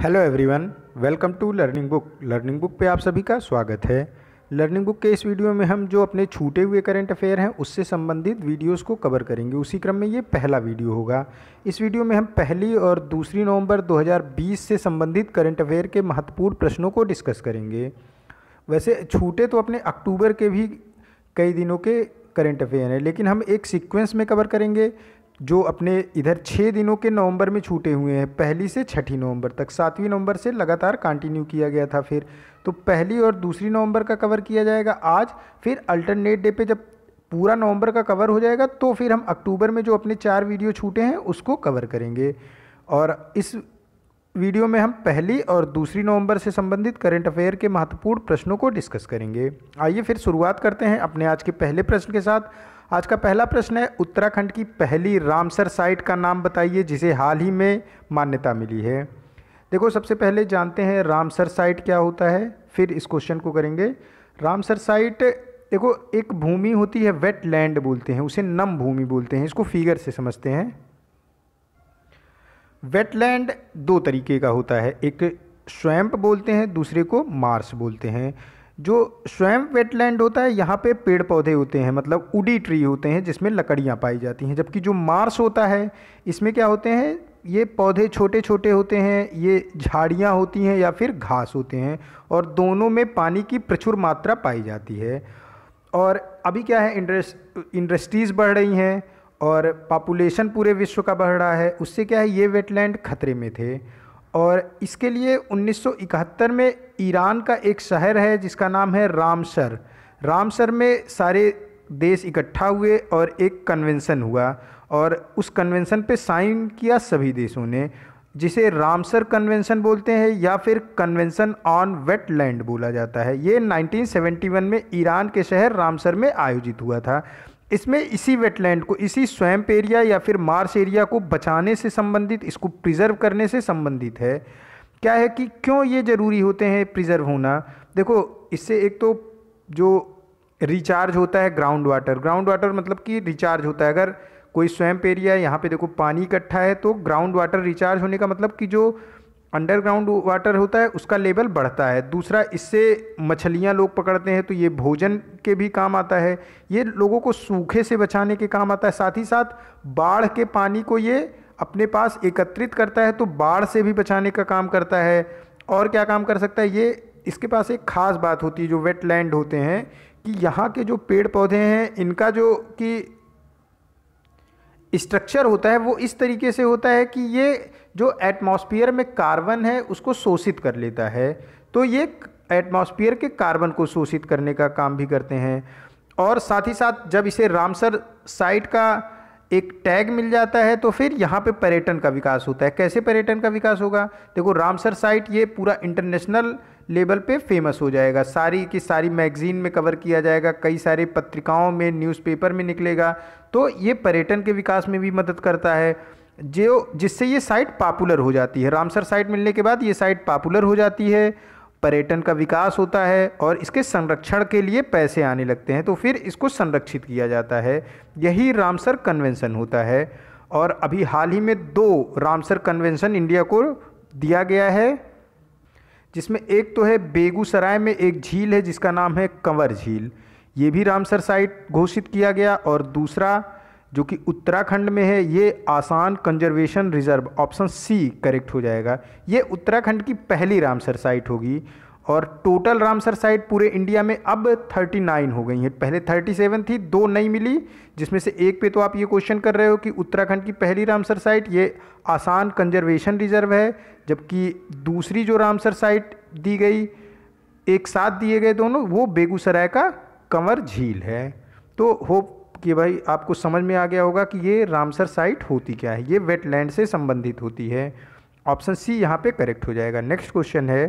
hello everyone welcome to learning book learning book पे आप सभी का स्वागत है लर्निंग बुक के इस वीडियो में हम जो अपने छूटे हुए करंट अफेयर हैं उससे संबंधित वीडियोस को कवर करेंगे उसी क्रम में ये पहला वीडियो होगा इस वीडियो में हम पहली और दूसरी नवंबर 2020 से संबंधित करंट अफेयर के महत्वपूर्ण प्रश्नों को डिस्कस करेंगे वैसे छूटे तो अपने अक्टूबर के भी कई दिनों के करंट अफेयर हैं लेकिन हम एक सिक्वेंस में कवर करेंगे जो अपने इधर छः दिनों के नवंबर में छूटे हुए हैं पहली से छठी नवंबर तक सातवीं नवंबर से लगातार कंटिन्यू किया गया था फिर तो पहली और दूसरी नवंबर का कवर किया जाएगा आज फिर अल्टरनेट डे पे जब पूरा नवंबर का कवर हो जाएगा तो फिर हम अक्टूबर में जो अपने चार वीडियो छूटे हैं उसको कवर करेंगे और इस वीडियो में हम पहली और दूसरी नवंबर से संबंधित करंट अफेयर के महत्वपूर्ण प्रश्नों को डिस्कस करेंगे आइए फिर शुरुआत करते हैं अपने आज के पहले प्रश्न के साथ आज का पहला प्रश्न है उत्तराखंड की पहली रामसर साइट का नाम बताइए जिसे हाल ही में मान्यता मिली है देखो सबसे पहले जानते हैं रामसर साइट क्या होता है फिर इस क्वेश्चन को करेंगे रामसर साइट देखो एक भूमि होती है वेट लैंड बोलते हैं उसे नम भूमि बोलते हैं इसको फिगर से समझते हैं वेटलैंड दो तरीके का होता है एक स्वैम्प बोलते हैं दूसरे को मार्स बोलते हैं जो स्वयं वेटलैंड होता है यहाँ पे पेड़ पौधे होते हैं मतलब उडी ट्री होते हैं जिसमें लकड़ियाँ पाई जाती हैं जबकि जो मार्स होता है इसमें क्या होते हैं ये पौधे छोटे छोटे होते हैं ये झाड़ियाँ होती हैं या फिर घास होते हैं और दोनों में पानी की प्रचुर मात्रा पाई जाती है और अभी क्या है इंडस्ट्रीज़ बढ़ रही हैं और पॉपुलेशन पूरे विश्व का बढ़ रहा है उससे क्या है ये वेटलैंड खतरे में थे और इसके लिए 1971 में ईरान का एक शहर है जिसका नाम है रामसर रामसर में सारे देश इकट्ठा हुए और एक कन्वेंशन हुआ और उस कन्वेंशन पे साइन किया सभी देशों ने जिसे रामसर कन्वेंशन बोलते हैं या फिर कन्वेंशन ऑन वेटलैंड बोला जाता है ये 1971 में ईरान के शहर रामसर में आयोजित हुआ था इसमें इसी वेटलैंड को इसी स्वैम्प एरिया या फिर मार्स एरिया को बचाने से संबंधित इसको प्रिजर्व करने से संबंधित है क्या है कि क्यों ये ज़रूरी होते हैं प्रिजर्व होना देखो इससे एक तो जो रिचार्ज होता है ग्राउंड वाटर ग्राउंड वाटर मतलब कि रिचार्ज होता है अगर कोई स्वैम्प एरिया यहाँ पे देखो पानी इकट्ठा है तो ग्राउंड वाटर रिचार्ज होने का मतलब कि जो अंडरग्राउंड वाटर होता है उसका लेवल बढ़ता है दूसरा इससे मछलियाँ लोग पकड़ते हैं तो ये भोजन के भी काम आता है ये लोगों को सूखे से बचाने के काम आता है साथ ही साथ बाढ़ के पानी को ये अपने पास एकत्रित करता है तो बाढ़ से भी बचाने का काम करता है और क्या काम कर सकता है ये इसके पास एक ख़ास बात होती है जो लैंड होते हैं कि यहाँ के जो पेड़ पौधे हैं इनका जो कि स्ट्रक्चर होता है वो इस तरीके से होता है कि ये जो एटमॉस्फेयर में कार्बन है उसको शोषित कर लेता है तो ये एटमॉस्फेयर के कार्बन को शोषित करने का काम भी करते हैं और साथ ही साथ जब इसे रामसर साइट का एक टैग मिल जाता है तो फिर यहाँ पे पर्यटन का विकास होता है कैसे पर्यटन का विकास होगा देखो रामसर साइट ये पूरा इंटरनेशनल लेवल पे फेमस हो जाएगा सारी की सारी मैगज़ीन में कवर किया जाएगा कई सारे पत्रिकाओं में न्यूज़पेपर में निकलेगा तो ये पर्यटन के विकास में भी मदद करता है जो जिससे ये साइट पॉपुलर हो जाती है रामसर साइट मिलने के बाद ये साइट पॉपुलर हो जाती है पर्यटन का विकास होता है और इसके संरक्षण के लिए पैसे आने लगते हैं तो फिर इसको संरक्षित किया जाता है यही रामसर कन्वेंशन होता है और अभी हाल ही में दो रामसर कन्वेंशन इंडिया को दिया गया है जिसमें एक तो है बेगूसराय में एक झील है जिसका नाम है कंवर झील ये भी रामसर साइट घोषित किया गया और दूसरा जो कि उत्तराखंड में है ये आसान conservation reserve option C correct हो जाएगा ये उत्तराखंड की पहली रामसर साइट होगी और टोटल रामसर साइट पूरे इंडिया में अब 39 हो गई हैं पहले 37 थी दो नई मिली जिसमें से एक पे तो आप ये क्वेश्चन कर रहे हो कि उत्तराखंड की पहली रामसर साइट ये आसान कंजर्वेशन रिजर्व है जबकि दूसरी जो रामसर साइट दी गई एक साथ दिए गए दोनों वो बेगूसराय का कंवर झील है तो होप कि भाई आपको समझ में आ गया होगा कि ये रामसर साइट होती क्या है ये वेटलैंड से संबंधित होती है ऑप्शन सी यहाँ पे करेक्ट हो जाएगा नेक्स्ट क्वेश्चन है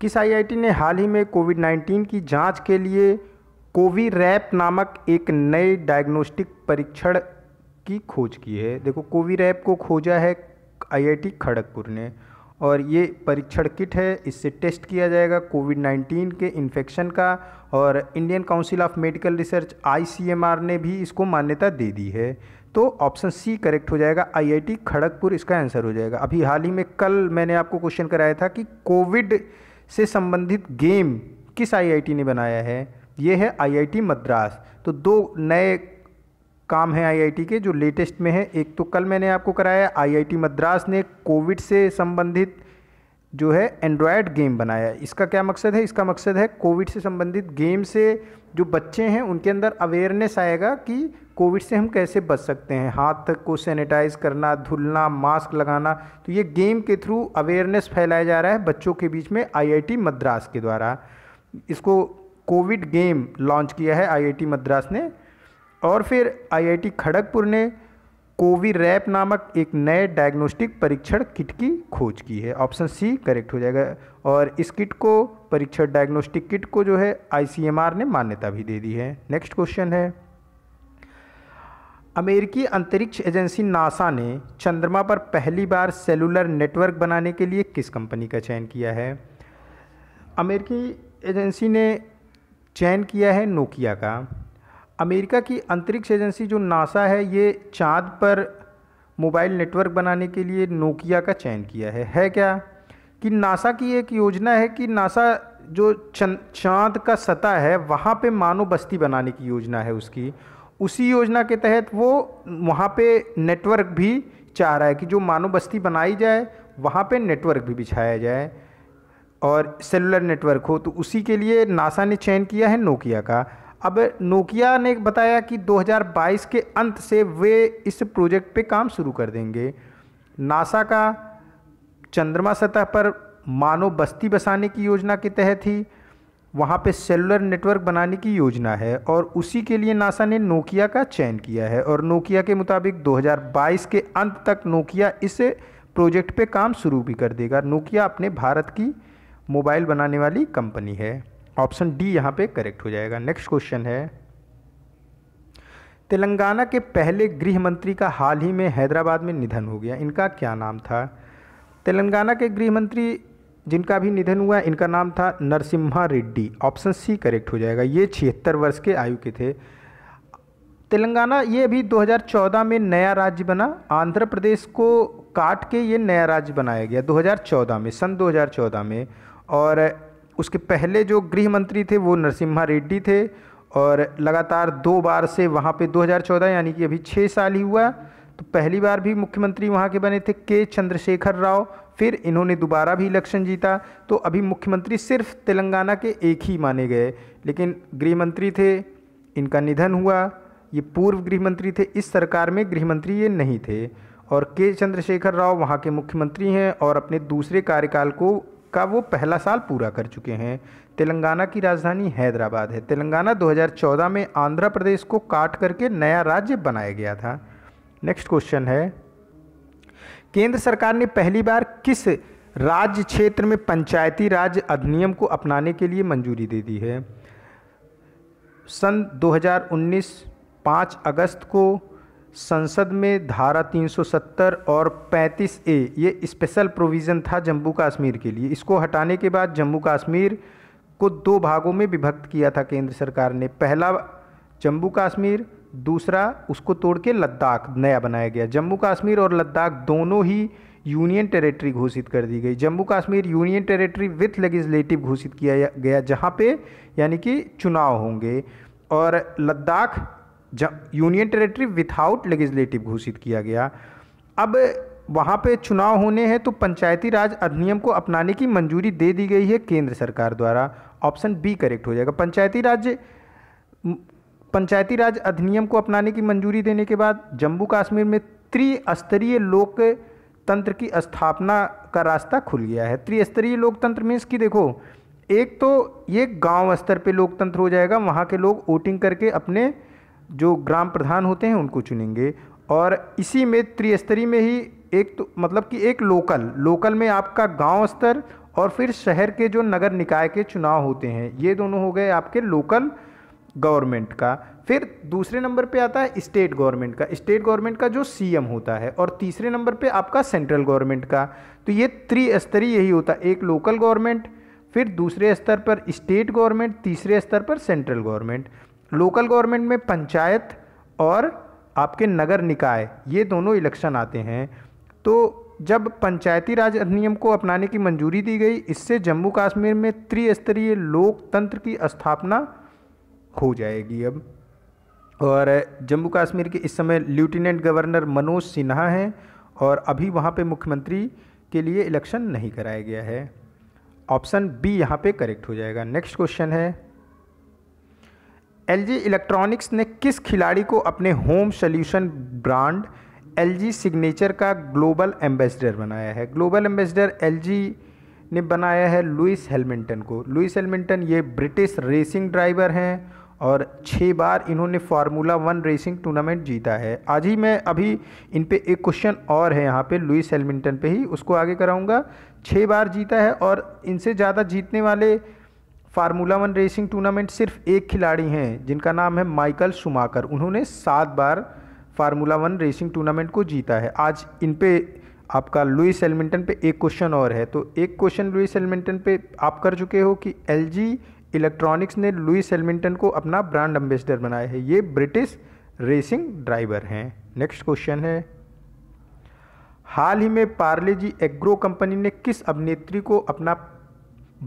किस आईआईटी ने हाल ही में कोविड 19 की जांच के लिए कोवी रैप नामक एक नए डायग्नोस्टिक परीक्षण की खोज की है देखो कोवी रैप को खोजा है आईआईटी खड़गपुर ने और ये परीक्षण किट है इससे टेस्ट किया जाएगा कोविड 19 के इन्फेक्शन का और Indian Council of Medical Research ICMR ने भी इसको मान्यता दे दी है तो ऑप्शन सी करेक्ट हो जाएगा आईआईटी खड़गपुर इसका आंसर हो जाएगा अभी हाल ही में कल मैंने आपको क्वेश्चन कराया था कि कोविड से संबंधित गेम किस आईआईटी ने बनाया है ये है आईआईटी मद्रास तो दो नए काम है आईआईटी के जो लेटेस्ट में है एक तो कल मैंने आपको कराया आईआईटी मद्रास ने कोविड से संबंधित जो है एंड्रॉयड गेम बनाया है इसका क्या मकसद है इसका मकसद है कोविड से संबंधित गेम से जो बच्चे हैं उनके अंदर अवेयरनेस आएगा कि कोविड से हम कैसे बच सकते हैं हाथ को सैनिटाइज करना धुलना मास्क लगाना तो ये गेम के थ्रू अवेयरनेस फैलाया जा रहा है बच्चों के बीच में आईआईटी मद्रास के द्वारा इसको कोविड गेम लॉन्च किया है आईआईटी मद्रास ने और फिर आईआईटी खड़गपुर ने कोवी रैप नामक एक नए डायग्नोस्टिक परीक्षण किट की खोज की है ऑप्शन सी करेक्ट हो जाएगा और इस किट को परीक्षण डायग्नोस्टिक किट को जो है आईसीएमआर ने मान्यता भी दे दी है नेक्स्ट क्वेश्चन है अमेरिकी अंतरिक्ष एजेंसी नासा ने चंद्रमा पर पहली बार सेलुलर नेटवर्क बनाने के लिए किस कंपनी का चयन किया है अमेरिकी एजेंसी ने चयन किया है नोकिया का अमेरिका की अंतरिक्ष एजेंसी जो नासा है ये चाँद पर मोबाइल नेटवर्क बनाने के लिए नोकिया का चयन किया है है क्या कि नासा की एक योजना है कि नासा जो चाँद का सतह है वहाँ पे मानव बस्ती बनाने की योजना है उसकी उसी योजना के तहत वो वहाँ पे नेटवर्क भी चाह रहा है कि जो मानव बस्ती बनाई जाए वहाँ पे नेटवर्क भी बिछाया जाए और सेलुलर नेटवर्क हो तो उसी के लिए नासा ने चयन किया है नोकिया का अब नोकिया ने बताया कि 2022 के अंत से वे इस प्रोजेक्ट पे काम शुरू कर देंगे नासा का चंद्रमा सतह पर मानव बस्ती बसाने की योजना के तहत ही वहाँ पे सेलुलर नेटवर्क बनाने की योजना है और उसी के लिए नासा ने नोकिया का चयन किया है और नोकिया के मुताबिक 2022 के अंत तक नोकिया इस प्रोजेक्ट पे काम शुरू भी कर देगा नोकिया अपने भारत की मोबाइल बनाने वाली कंपनी है ऑप्शन डी यहाँ पे करेक्ट हो जाएगा नेक्स्ट क्वेश्चन है तेलंगाना के पहले गृह मंत्री का हाल ही में हैदराबाद में निधन हो गया इनका क्या नाम था तेलंगाना के गृह मंत्री जिनका भी निधन हुआ इनका नाम था Narasimha Reddy option C correct हो जाएगा ये छिहत्तर वर्ष के आयु के थे तेलंगाना ये अभी 2014 में नया राज्य बना आंध्र प्रदेश को काट के ये नया राज्य बनाया गया 2014 में सन 2014 में और उसके पहले जो गृह मंत्री थे वो नरसिम्हा रेड्डी थे और लगातार दो बार से वहाँ पे 2014 यानी कि अभी छः साल ही हुआ तो पहली बार भी मुख्यमंत्री वहाँ के बने थे के चंद्रशेखर राव फिर इन्होंने दोबारा भी इलेक्शन जीता तो अभी मुख्यमंत्री सिर्फ तेलंगाना के एक ही माने गए लेकिन गृह मंत्री थे इनका निधन हुआ ये पूर्व गृह मंत्री थे इस सरकार में गृह मंत्री ये नहीं थे और के चंद्रशेखर राव वहाँ के मुख्यमंत्री हैं और अपने दूसरे कार्यकाल को का वो पहला साल पूरा कर चुके हैं तेलंगाना की राजधानी हैदराबाद है तेलंगाना 2014 में आंध्र प्रदेश को काट करके नया राज्य बनाया गया था नेक्स्ट क्वेश्चन है केंद्र सरकार ने पहली बार किस राज्य क्षेत्र में पंचायती राज अधिनियम को अपनाने के लिए मंजूरी दे दी है सन 2019 5 अगस्त को संसद में धारा 370 और 35 ए ये स्पेशल प्रोविज़न था जम्मू कश्मीर के लिए इसको हटाने के बाद जम्मू कश्मीर को दो भागों में विभक्त किया था केंद्र सरकार ने पहला जम्मू कश्मीर दूसरा उसको तोड़ के लद्दाख नया बनाया गया जम्मू कश्मीर और लद्दाख दोनों ही यूनियन टेरिटरी घोषित कर दी गई Jammu Kashmir union territory with legislative घोषित किया गया जहाँ पे यानी कि चुनाव होंगे और Ladakh union territory without legislative घोषित किया गया अब वहाँ पे चुनाव होने हैं तो पंचायती राज अधिनियम को अपनाने की मंजूरी दे दी गई है केंद्र सरकार द्वारा ऑप्शन बी करेक्ट हो जाएगा पंचायती राज पंचायती राज अधिनियम को अपनाने की मंजूरी देने के बाद जम्मू कश्मीर में त्रिस्तरीय लोकतंत्र की स्थापना का रास्ता खुल गया है त्रिस्तरीय लोकतंत्र मीन्स की देखो एक तो ये गांव स्तर पे लोकतंत्र हो जाएगा वहाँ के लोग वोटिंग करके अपने जो ग्राम प्रधान होते हैं उनको चुनेंगे और इसी में त्रिस्तरीय में ही एक तो मतलब कि एक लोकल लोकल में आपका गांव स्तर और फिर शहर के जो नगर निकाय के चुनाव होते हैं ये दोनों हो गए आपके लोकल गवर्नमेंट का फिर दूसरे नंबर पे आता है स्टेट गवर्नमेंट का स्टेट गवर्नमेंट का जो सीएम होता है और तीसरे नंबर पे आपका सेंट्रल गवर्नमेंट का तो ये त्रिस्तरीय यही होता है एक लोकल गवर्नमेंट फिर दूसरे स्तर पर स्टेट गवर्नमेंट तीसरे स्तर पर सेंट्रल गवर्नमेंट लोकल गवर्नमेंट में पंचायत और आपके नगर निकाय ये दोनों इलेक्शन आते हैं तो जब पंचायती राज अधिनियम को अपनाने की मंजूरी दी गई इससे जम्मू कश्मीर में त्रिस्तरीय लोकतंत्र की स्थापना हो जाएगी अब और जम्मू कश्मीर के इस समय लेफ्टिनेंट गवर्नर मनोज सिन्हा हैं और अभी वहाँ पे मुख्यमंत्री के लिए इलेक्शन नहीं कराया गया है ऑप्शन बी यहाँ पे करेक्ट हो जाएगा नेक्स्ट क्वेश्चन है एल इलेक्ट्रॉनिक्स ने किस खिलाड़ी को अपने home solution brand L signature का ग्लोबल एम्बेसडर बनाया है ग्लोबल एम्बेसडर एल ने बनाया है लुइस हेलमिंटन को लुइस हेलमिंटन ये ब्रिटिश रेसिंग ड्राइवर हैं और छः बार इन्होंने फार्मूला वन रेसिंग टूर्नामेंट जीता है आज ही मैं अभी इन पे एक क्वेश्चन और है यहाँ पे लुइस हेलमिंटन पे ही उसको आगे कराऊंगा छः बार जीता है और इनसे ज़्यादा जीतने वाले फार्मूला वन रेसिंग टूर्नामेंट सिर्फ एक खिलाड़ी हैं जिनका नाम है माइकल सुमाकर उन्होंने सात बार फार्मूला वन रेसिंग टूर्नामेंट को जीता है आज इन पे आपका लुइस एलमिंटन पे एक क्वेश्चन और है तो एक क्वेश्चन लुइस एलमिंटन पे आप कर चुके हो कि एल इलेक्ट्रॉनिक्स ने लुइस एलमिंटन को अपना ब्रांड एम्बेसडर बनाया है ये ब्रिटिश रेसिंग ड्राइवर हैं नेक्स्ट क्वेश्चन है हाल ही में पार्ले जी एग्रो कंपनी ने किस अभिनेत्री को अपना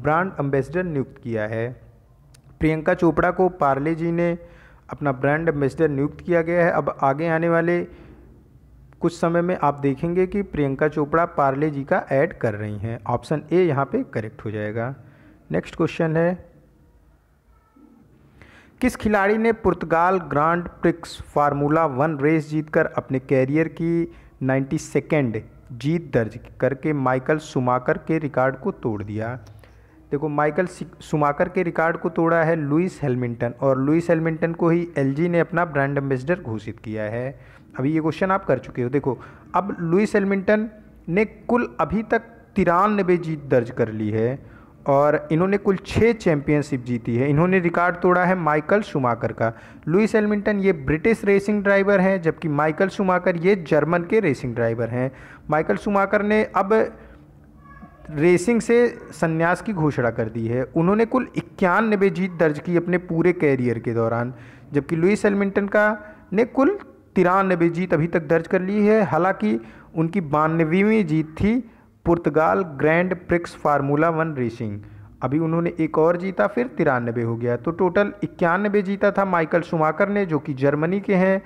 ब्रांड एम्बेसडर नियुक्त किया है प्रियंका चोपड़ा को पार्ले जी ने अपना ब्रांड एम्बेसडर नियुक्त किया गया है अब आगे आने वाले कुछ समय में आप देखेंगे कि प्रियंका चोपड़ा पार्ले जी का ऐड कर रही हैं ऑप्शन ए यहाँ पे करेक्ट हो जाएगा नेक्स्ट क्वेश्चन है किस खिलाड़ी ने Portugal grand prix formula one race जीतकर अपने कैरियर की नाइन्टी सेकेंड जीत दर्ज करके माइकल सुमाकर के रिकॉर्ड को तोड़ दिया देखो माइकल सुमाकर के रिकॉर्ड को तोड़ा है लुइस हेलमिंटन और लुइस हेलमिंटन को ही एलजी ने अपना ब्रांड एम्बेसडर घोषित किया है अभी ये क्वेश्चन आप कर चुके हो देखो अब लुइस हेलमिंटन ने कुल अभी तक तिरानबे जीत दर्ज कर ली है और इन्होंने कुल छः चैंपियनशिप जीती है इन्होंने रिकॉर्ड तोड़ा है माइकल सुमाकर का लुइस एलमिंटन ये ब्रिटिश रेसिंग ड्राइवर हैं जबकि माइकल सुमाकर ये जर्मन के रेसिंग ड्राइवर हैं माइकल सुमाकर ने अब रेसिंग से संन्यास की घोषणा कर दी है उन्होंने कुल इक्यानबे जीत दर्ज की अपने पूरे कैरियर के दौरान जबकि लुइस एलमिंटन का ने कुल तिरानबे जीत अभी तक दर्ज कर ली है हालांकि उनकी बानवेवीं जीत थी Portugal grand prix formula one racing अभी उन्होंने एक और जीता फिर तिरानबे हो गया तो टोटल इक्यानबे जीता था माइकल सुमाकर ने जो कि जर्मनी के हैं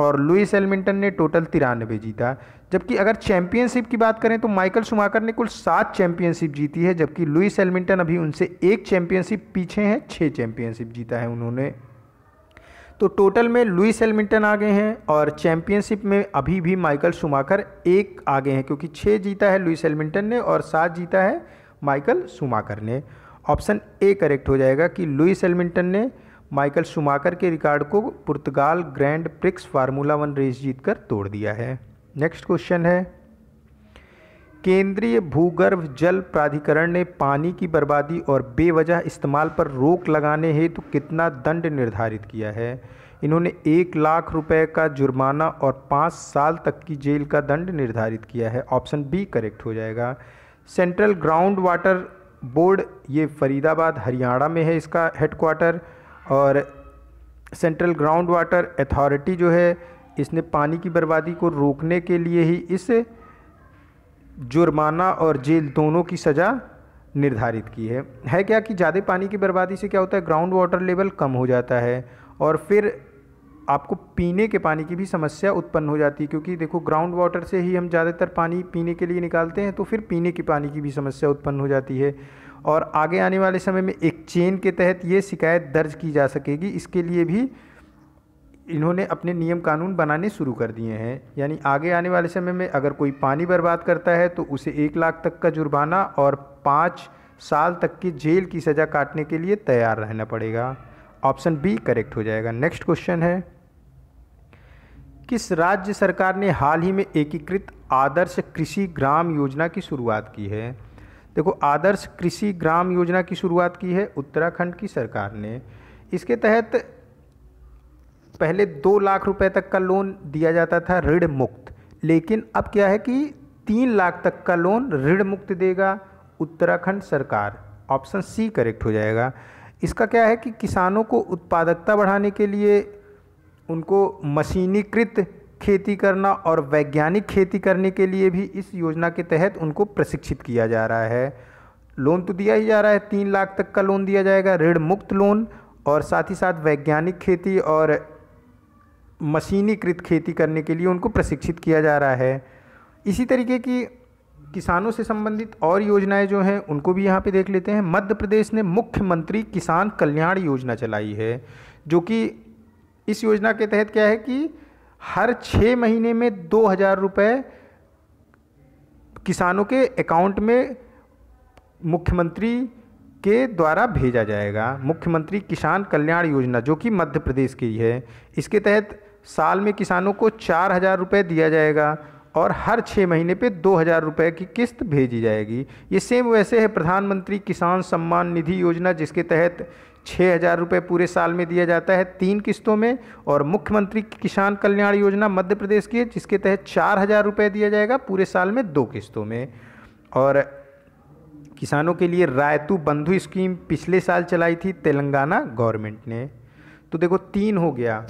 और लुइस एलमिंटन ने टोटल तिरानबे जीता जबकि अगर चैंपियनशिप की बात करें तो माइकल सुमाकर ने कुल सात चैंपियनशिप जीती है जबकि लुइस एलमिंटन अभी उनसे एक चैंपियनशिप पीछे हैं छः चैंपियनशिप जीता है उन्होंने तो टोटल में लुइस एलमिंटन आगे हैं और चैंपियनशिप में अभी भी माइकल सुमाकर एक आगे हैं क्योंकि छः जीता है लुइस एलमिंटन ने और सात जीता है माइकल सुमाकर ने ऑप्शन ए करेक्ट हो जाएगा कि लुइस एलमिंटन ने माइकल शुमाकर के रिकॉर्ड को Portugal grand prix formula one race जीतकर तोड़ दिया है नेक्स्ट क्वेश्चन है केंद्रीय भूगर्भ जल प्राधिकरण ने पानी की बर्बादी और बेवजह इस्तेमाल पर रोक लगाने हेतु तो कितना दंड निर्धारित किया है इन्होंने एक लाख रुपए का जुर्माना और पाँच साल तक की जेल का दंड निर्धारित किया है ऑप्शन बी करेक्ट हो जाएगा सेंट्रल ग्राउंड वाटर बोर्ड ये फरीदाबाद हरियाणा में है इसका हेडक्वार्टर और सेंट्रल ग्राउंड वाटर अथॉरिटी जो है इसने पानी की बर्बादी को रोकने के लिए ही इस जुर्माना और जेल दोनों की सज़ा निर्धारित की है है क्या कि ज़्यादा पानी की बर्बादी से क्या होता है ग्राउंड वाटर लेवल कम हो जाता है और फिर आपको पीने के पानी की भी समस्या उत्पन्न हो जाती है क्योंकि देखो ग्राउंड वाटर से ही हम ज़्यादातर पानी पीने के लिए निकालते हैं तो फिर पीने के पानी की भी समस्या उत्पन्न हो जाती है और आगे आने वाले समय में एक चेन के तहत ये शिकायत दर्ज की जा सकेगी इसके लिए भी इन्होंने अपने नियम कानून बनाने शुरू कर दिए हैं यानी आगे आने वाले समय में अगर कोई पानी बर्बाद करता है तो उसे एक लाख तक का जुर्माना और पाँच साल तक की जेल की सज़ा काटने के लिए तैयार रहना पड़ेगा ऑप्शन बी करेक्ट हो जाएगा नेक्स्ट क्वेश्चन है किस राज्य सरकार ने हाल ही में एकीकृत आदर्श कृषि ग्राम योजना की शुरुआत की है देखो आदर्श कृषि ग्राम योजना की शुरुआत की है उत्तराखंड की सरकार ने इसके तहत पहले दो लाख रुपए तक का लोन दिया जाता था ऋण मुक्त लेकिन अब क्या है कि तीन लाख तक का लोन ऋण मुक्त देगा उत्तराखंड सरकार ऑप्शन सी करेक्ट हो जाएगा इसका क्या है कि किसानों को उत्पादकता बढ़ाने के लिए उनको मशीनीकृत खेती करना और वैज्ञानिक खेती करने के लिए भी इस योजना के तहत उनको प्रशिक्षित किया जा रहा है लोन तो दिया ही जा रहा है तीन लाख तक का लोन दिया जाएगा ऋण मुक्त लोन और साथ ही साथ वैज्ञानिक खेती और मशीनीकृत खेती करने के लिए उनको प्रशिक्षित किया जा रहा है इसी तरीके की किसानों से संबंधित और योजनाएं जो हैं उनको भी यहाँ पे देख लेते हैं मध्य प्रदेश ने मुख्यमंत्री किसान कल्याण योजना चलाई है जो कि इस योजना के तहत क्या है कि हर छः महीने में दो हज़ार रुपये किसानों के अकाउंट में मुख्यमंत्री के द्वारा भेजा जाएगा मुख्यमंत्री किसान कल्याण योजना जो कि मध्य प्रदेश की है इसके तहत साल में किसानों को चार हज़ार रुपये दिया जाएगा और हर छः महीने पे दो हज़ार रुपये की किस्त भेजी जाएगी ये सेम वैसे है प्रधानमंत्री किसान सम्मान निधि योजना जिसके तहत छः हज़ार रुपये पूरे साल में दिया जाता है तीन किस्तों में और मुख्यमंत्री किसान कल्याण योजना मध्य प्रदेश की है जिसके तहत चार हज़ार रुपये दिया जाएगा पूरे साल में दो किस्तों में और किसानों के लिए रायतु बंधु स्कीम पिछले साल चलाई थी तेलंगाना गवर्नमेंट ने तो देखो तीन हो गया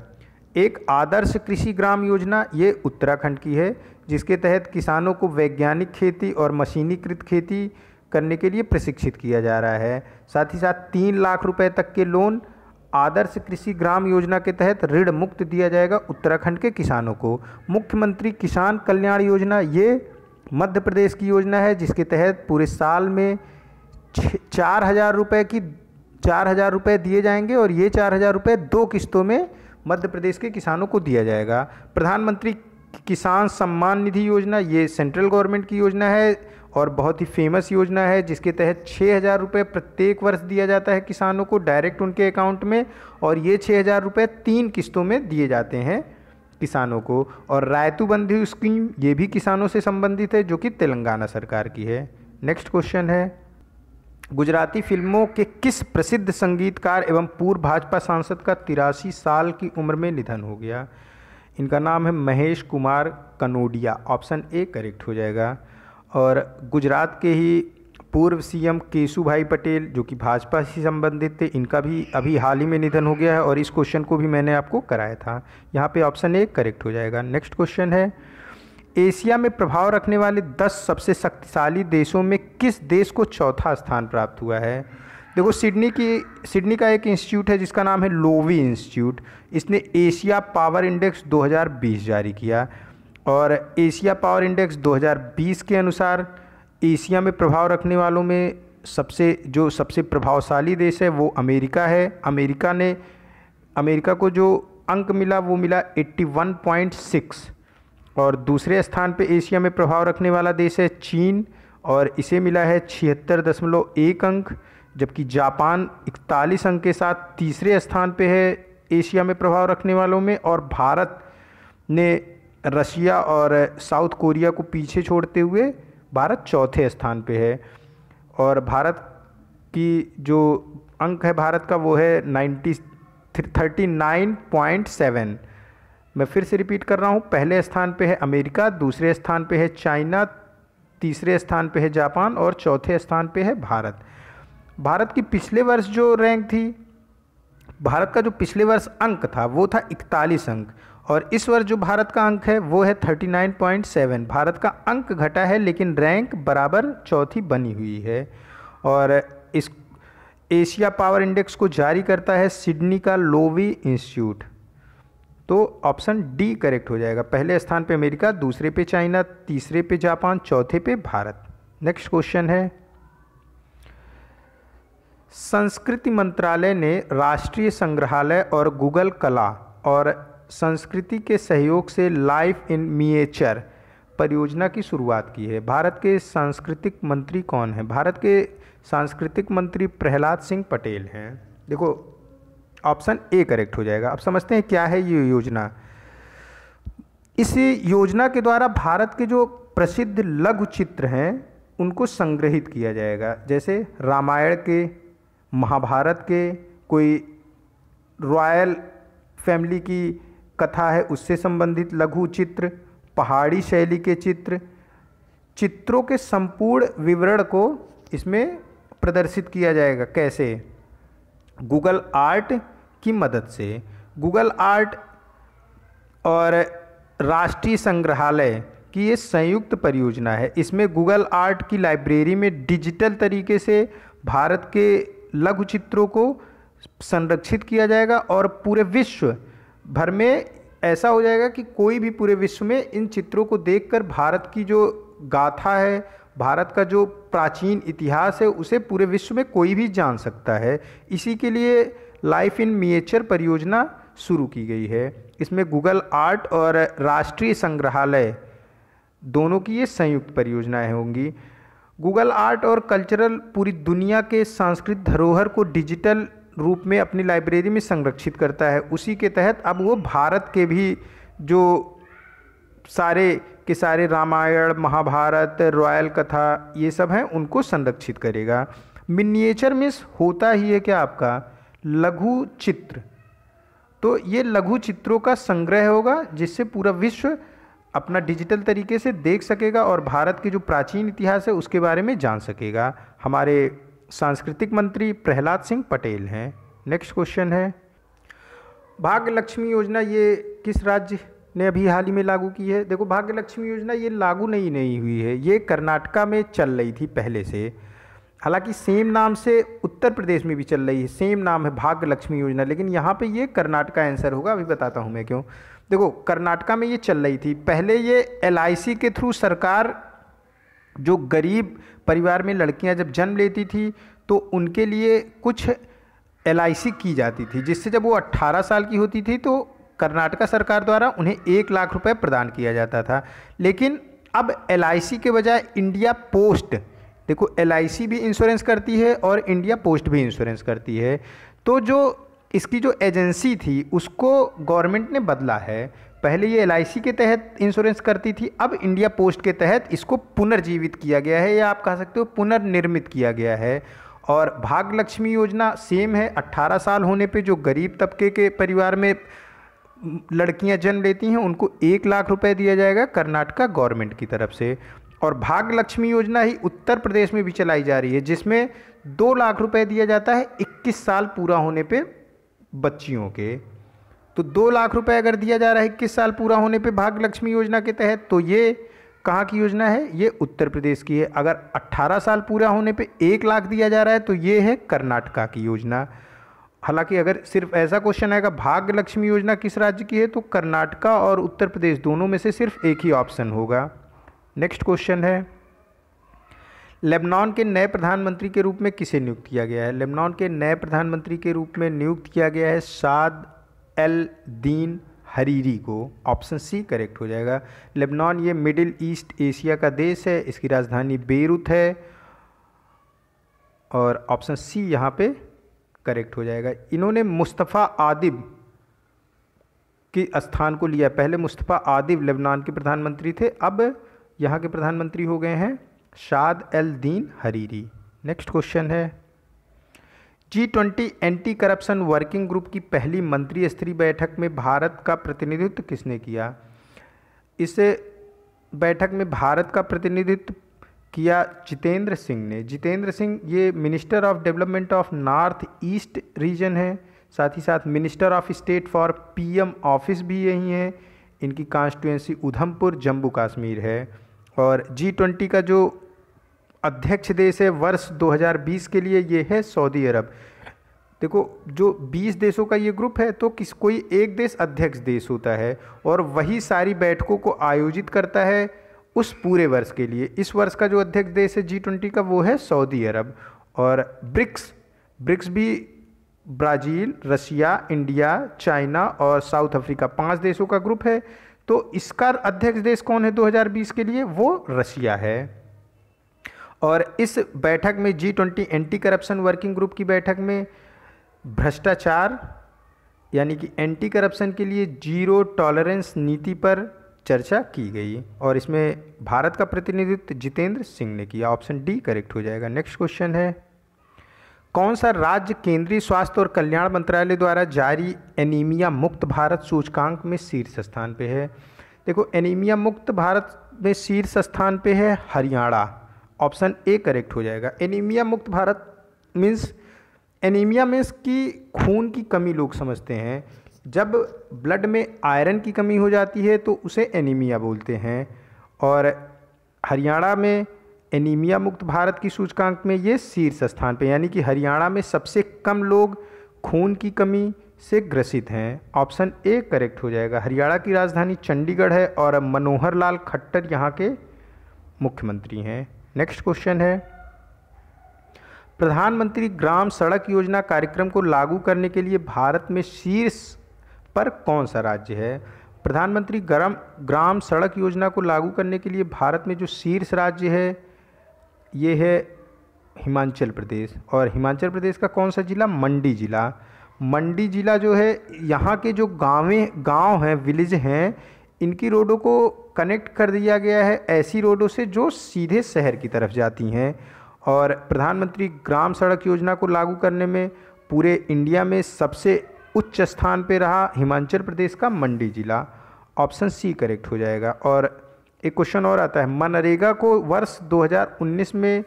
एक आदर्श कृषि ग्राम योजना ये उत्तराखंड की है जिसके तहत किसानों को वैज्ञानिक खेती और मशीनीकृत खेती करने के लिए प्रशिक्षित किया जा रहा है साथ ही साथ तीन लाख रुपए तक के लोन आदर्श कृषि ग्राम योजना के तहत ऋण मुक्त दिया जाएगा उत्तराखंड के किसानों को मुख्यमंत्री किसान कल्याण योजना ये मध्य प्रदेश की योजना है जिसके तहत पूरे साल में चार हज़ार रुपये की चार हज़ार रुपये दिए जाएंगे और ये चार हज़ार रुपये दो किस्तों में मध्य प्रदेश के किसानों को दिया जाएगा प्रधानमंत्री किसान सम्मान निधि योजना ये सेंट्रल गवर्नमेंट की योजना है और बहुत ही फेमस योजना है जिसके तहत छः हज़ार रुपये प्रत्येक वर्ष दिया जाता है किसानों को डायरेक्ट उनके अकाउंट में और ये छः हज़ार रुपये तीन किस्तों में दिए जाते हैं किसानों को और रायतु बंधु स्कीम ये भी किसानों से संबंधित है जो कि तेलंगाना सरकार की है नेक्स्ट क्वेश्चन है गुजराती फिल्मों के किस प्रसिद्ध संगीतकार एवं पूर्व भाजपा सांसद का तिरासी साल की उम्र में निधन हो गया इनका नाम है Mahesh Kumar Kanodia option A correct हो जाएगा और गुजरात के ही पूर्व सीएम केशु भाई पटेल जो कि भाजपा से संबंधित थे इनका भी अभी हाल ही में निधन हो गया है और इस क्वेश्चन को भी मैंने आपको कराया था यहाँ पे ऑप्शन ए करेक्ट हो जाएगा नेक्स्ट क्वेश्चन है एशिया में प्रभाव रखने वाले 10 सबसे शक्तिशाली देशों में किस देश को चौथा स्थान प्राप्त हुआ है देखो सिडनी की सिडनी का एक इंस्टीट्यूट है जिसका नाम है लोवी इंस्टीट्यूट इसने एशिया पावर इंडेक्स 2020 जारी किया और एशिया पावर इंडेक्स 2020 के अनुसार एशिया में प्रभाव रखने वालों में सबसे जो सबसे प्रभावशाली देश है वो अमेरिका है अमेरिका ने अमेरिका को जो अंक मिला वो मिला 81.6 और दूसरे स्थान पे एशिया में प्रभाव रखने वाला देश है चीन और इसे मिला है छिहत्तर दशमलव एक अंक जबकि जापान इकतालीस अंक के साथ तीसरे स्थान पे है एशिया में प्रभाव रखने वालों में और भारत ने रशिया और साउथ कोरिया को पीछे छोड़ते हुए भारत चौथे स्थान पे है और भारत की जो अंक है भारत का वो है ninety thirty nine point seven मैं फिर से रिपीट कर रहा हूँ पहले स्थान पे है अमेरिका दूसरे स्थान पे है चाइना तीसरे स्थान पे है जापान और चौथे स्थान पे है भारत भारत की पिछले वर्ष जो रैंक थी भारत का जो पिछले वर्ष अंक था वो था इकतालीस अंक और इस वर्ष जो भारत का अंक है वो है thirty nine point seven Bharat का अंक घटा है लेकिन रैंक बराबर चौथी बनी हुई है और इस एशिया पावर इंडेक्स को जारी करता है सिडनी का लोवी इंस्टीट्यूट तो ऑप्शन डी करेक्ट हो जाएगा पहले स्थान पे अमेरिका दूसरे पे चाइना तीसरे पे जापान चौथे पे भारत नेक्स्ट क्वेश्चन है संस्कृति मंत्रालय ने राष्ट्रीय संग्रहालय और गूगल कला और संस्कृति के सहयोग से लाइफ इन मिएचर परियोजना की शुरुआत की है भारत के सांस्कृतिक मंत्री कौन है भारत के सांस्कृतिक मंत्री प्रहलाद सिंह पटेल हैं देखो ऑप्शन ए करेक्ट हो जाएगा अब समझते हैं क्या है ये योजना इस योजना के द्वारा भारत के जो प्रसिद्ध लघु चित्र हैं उनको संग्रहित किया जाएगा जैसे रामायण के महाभारत के कोई रॉयल फैमिली की कथा है उससे संबंधित लघु चित्र पहाड़ी शैली के चित्र चित्रों के संपूर्ण विवरण को इसमें प्रदर्शित किया जाएगा कैसे गूगल आर्ट की मदद से गूगल आर्ट और राष्ट्रीय संग्रहालय की ये संयुक्त परियोजना है इसमें गूगल आर्ट की लाइब्रेरी में डिजिटल तरीके से भारत के लघु चित्रों को संरक्षित किया जाएगा और पूरे विश्व भर में ऐसा हो जाएगा कि कोई भी पूरे विश्व में इन चित्रों को देखकर भारत की जो गाथा है भारत का जो प्राचीन इतिहास है उसे पूरे विश्व में कोई भी जान सकता है इसी के लिए लाइफ इन मिएचर परियोजना शुरू की गई है इसमें गूगल आर्ट और राष्ट्रीय संग्रहालय दोनों की ये संयुक्त परियोजनाएं होंगी गूगल आर्ट और कल्चरल पूरी दुनिया के सांस्कृतिक धरोहर को डिजिटल रूप में अपनी लाइब्रेरी में संरक्षित करता है उसी के तहत अब वो भारत के भी जो सारे के सारे रामायण महाभारत रॉयल कथा ये सब हैं उनको संरक्षित करेगा मिनिएचर मिस होता ही है क्या आपका लघु चित्र तो ये लघु चित्रों का संग्रह होगा जिससे पूरा विश्व अपना डिजिटल तरीके से देख सकेगा और भारत के जो प्राचीन इतिहास है उसके बारे में जान सकेगा हमारे सांस्कृतिक मंत्री प्रहलाद सिंह पटेल हैं नेक्स्ट क्वेश्चन है भाग्य लक्ष्मी योजना ये किस राज्य ने अभी हाल ही में लागू की है देखो भाग्य लक्ष्मी योजना ये लागू नहीं नहीं हुई है ये कर्नाटका में चल रही थी पहले से हालांकि सेम नाम से उत्तर प्रदेश में भी चल रही है सेम नाम है भाग्य लक्ष्मी योजना लेकिन यहाँ पे ये कर्नाटका आंसर होगा अभी बताता हूँ मैं क्यों देखो कर्नाटका में ये चल रही थी पहले ये एल के थ्रू सरकार जो गरीब परिवार में लड़कियां जब जन्म लेती थी तो उनके लिए कुछ एल की जाती थी जिससे जब वो 18 साल की होती थी तो कर्नाटका सरकार द्वारा उन्हें एक लाख रुपए प्रदान किया जाता था लेकिन अब एल के बजाय इंडिया पोस्ट देखो एल भी इंश्योरेंस करती है और इंडिया पोस्ट भी इंश्योरेंस करती है तो जो इसकी जो एजेंसी थी उसको गवर्नमेंट ने बदला है पहले ये एल के तहत इंश्योरेंस करती थी अब इंडिया पोस्ट के तहत इसको पुनर्जीवित किया गया है या आप कह सकते हो पुनर्निर्मित किया गया है और भाग लक्ष्मी योजना सेम है 18 साल होने पे जो गरीब तबके के परिवार में लड़कियां जन्म लेती हैं उनको एक लाख रुपए दिया जाएगा कर्नाटका गवर्नमेंट की तरफ से और भाग लक्ष्मी योजना ही उत्तर प्रदेश में भी चलाई जा रही है जिसमें दो लाख रुपए दिया जाता है इक्कीस साल पूरा होने पर बच्चियों के तो दो लाख रुपए अगर दिया जा रहा है इक्कीस साल पूरा होने पे भाग लक्ष्मी योजना के तहत तो ये कहाँ की योजना है ये उत्तर प्रदेश की है अगर 18 साल पूरा होने पे एक लाख दिया जा रहा है तो ये है कर्नाटका की योजना हालांकि अगर सिर्फ ऐसा क्वेश्चन आएगा भाग्य लक्ष्मी योजना किस राज्य की है तो कर्नाटका और उत्तर प्रदेश दोनों में से सिर्फ एक ही ऑप्शन होगा नेक्स्ट क्वेश्चन है लेबनान के नए प्रधानमंत्री के रूप में किसे नियुक्त किया गया है लेबनान के नए प्रधानमंत्री के रूप में नियुक्त किया गया है साद एल दीन हरीरी को ऑप्शन सी करेक्ट हो जाएगा लेबनान ये मिडिल ईस्ट एशिया का देश है इसकी राजधानी बेरूत है और ऑप्शन सी यहाँ पे करेक्ट हो जाएगा इन्होंने मुस्तफ़ा आदिब के स्थान को लिया पहले मुस्तफ़ा आदिब लेबनान के प्रधानमंत्री थे अब यहाँ के प्रधानमंत्री हो गए हैं शाद एल दीन हरीरी नेक्स्ट क्वेश्चन है G twenty anti corruption working group की पहली मंत्री स्तरीय बैठक में भारत का प्रतिनिधित्व किसने किया इसे बैठक में भारत का प्रतिनिधित्व किया जितेंद्र सिंह ने जितेंद्र सिंह ये minister of development of north east region है साथ ही साथ minister of state for PM office भी यही हैं इनकी कॉन्स्टिट्यूंसी उधमपुर जम्मू कश्मीर है और जी ट्वेंटी का जो अध्यक्ष देश है वर्ष 2020 के लिए ये है सऊदी अरब देखो जो 20 देशों का ये ग्रुप है तो किस कोई एक देश अध्यक्ष देश होता है और वही सारी बैठकों को आयोजित करता है उस पूरे वर्ष के लिए इस वर्ष का जो अध्यक्ष देश है जी ट्वेंटी का वो है सऊदी अरब और ब्रिक्स ब्रिक्स भी ब्राज़ील रसिया इंडिया चाइना और साउथ अफ्रीका पांच देशों का ग्रुप है तो इसका अध्यक्ष देश कौन है 2020 के लिए वो रशिया है और इस बैठक में G twenty anti corruption working group की बैठक में भ्रष्टाचार यानी कि एंटी करप्शन के लिए जीरो टॉलरेंस नीति पर चर्चा की गई और इसमें भारत का प्रतिनिधित्व जितेंद्र सिंह ने किया ऑप्शन डी करेक्ट हो जाएगा नेक्स्ट क्वेश्चन है कौन सा राज्य केंद्रीय स्वास्थ्य और कल्याण मंत्रालय द्वारा जारी एनीमिया मुक्त भारत सूचकांक में शीर्ष स्थान पे है देखो एनीमिया मुक्त भारत में शीर्ष स्थान पे है हरियाणा ऑप्शन ए करेक्ट हो जाएगा एनीमिया मुक्त भारत मीन्स एनीमिया मीन्स की खून की कमी लोग समझते हैं जब ब्लड में आयरन की कमी हो जाती है तो उसे एनीमिया बोलते हैं और हरियाणा में एनीमिया मुक्त भारत की सूचकांक में ये शीर्ष स्थान पर यानी कि हरियाणा में सबसे कम लोग खून की कमी से ग्रसित हैं ऑप्शन ए करेक्ट हो जाएगा हरियाणा की राजधानी चंडीगढ़ है और अब मनोहर लाल खट्टर यहाँ के मुख्यमंत्री हैं नेक्स्ट क्वेश्चन है प्रधानमंत्री ग्राम सड़क योजना कार्यक्रम को लागू करने के लिए भारत में शीर्ष पर कौन सा राज्य है प्रधानमंत्री ग्राम ग्राम सड़क योजना को लागू करने के लिए भारत में जो शीर्ष राज्य है ये है हिमाचल प्रदेश और हिमाचल प्रदेश का कौन सा ज़िला मंडी ज़िला मंडी ज़िला जो है यहाँ के जो गाँवें गांव हैं विलेज हैं इनकी रोडों को कनेक्ट कर दिया गया है ऐसी रोडों से जो सीधे शहर की तरफ जाती हैं और प्रधानमंत्री ग्राम सड़क योजना को लागू करने में पूरे इंडिया में सबसे उच्च स्थान पर रहा हिमाचल प्रदेश का मंडी ज़िला ऑप्शन सी करेक्ट हो जाएगा और एक क्वेश्चन और आता है मनरेगा को वर्ष 2019 में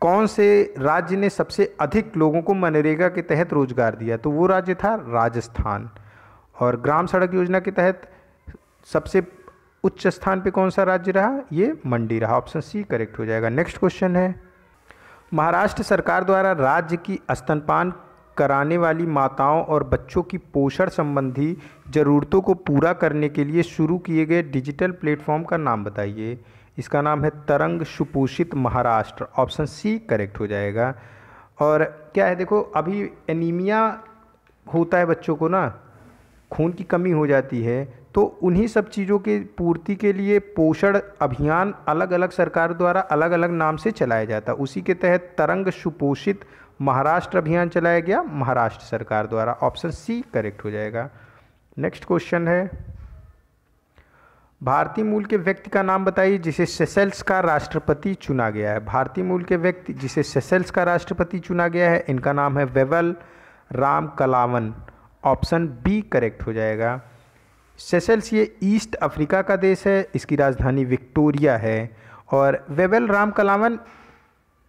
कौन से राज्य ने सबसे अधिक लोगों को मनरेगा के तहत रोजगार दिया तो वो राज्य था राजस्थान और ग्राम सड़क योजना के तहत सबसे उच्च स्थान पे कौन सा राज्य रहा ये मंडी रहा ऑप्शन सी करेक्ट हो जाएगा नेक्स्ट क्वेश्चन है महाराष्ट्र सरकार द्वारा राज्य की स्तनपान कराने वाली माताओं और बच्चों की पोषण संबंधी ज़रूरतों को पूरा करने के लिए शुरू किए गए डिजिटल प्लेटफॉर्म का नाम बताइए इसका नाम है तरंग सुपोषित महाराष्ट्र ऑप्शन सी करेक्ट हो जाएगा और क्या है देखो अभी एनीमिया होता है बच्चों को ना खून की कमी हो जाती है तो उन्हीं सब चीज़ों के पूर्ति के लिए पोषण अभियान अलग अलग सरकार द्वारा अलग अलग नाम से चलाया जाता है उसी के तहत तरंग सुपोषित महाराष्ट्र अभियान चलाया गया महाराष्ट्र सरकार द्वारा ऑप्शन सी करेक्ट हो जाएगा नेक्स्ट क्वेश्चन है भारतीय मूल के व्यक्ति का नाम बताइए जिसे सेसेल्स का राष्ट्रपति चुना गया है भारतीय मूल के व्यक्ति जिसे सेसेल्स का राष्ट्रपति चुना गया है इनका नाम है Wavel Ramkalawan option B correct हो जाएगा सेसेल्स ये ईस्ट अफ्रीका का देश है इसकी राजधानी विक्टोरिया है और वेवल राम कलावन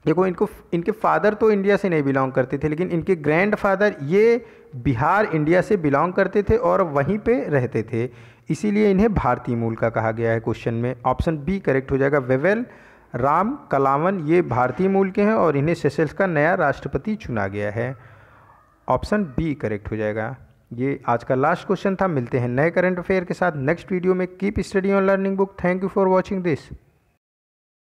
देखो इनको इनके फादर तो इंडिया से नहीं बिलोंग करते थे लेकिन इनके ग्रैंड फादर ये बिहार इंडिया से बिलोंग करते थे और वहीं पे रहते थे इसीलिए इन्हें भारतीय मूल का कहा गया है क्वेश्चन में ऑप्शन बी करेक्ट हो जाएगा वेवेल राम कलावन ये भारतीय मूल के हैं और इन्हें सेशल्स का नया राष्ट्रपति चुना गया है ऑप्शन बी करेक्ट हो जाएगा ये आज का लास्ट क्वेश्चन था मिलते हैं नए करंट अफेयर के साथ नेक्स्ट वीडियो में keep study on learning book thank you for watching this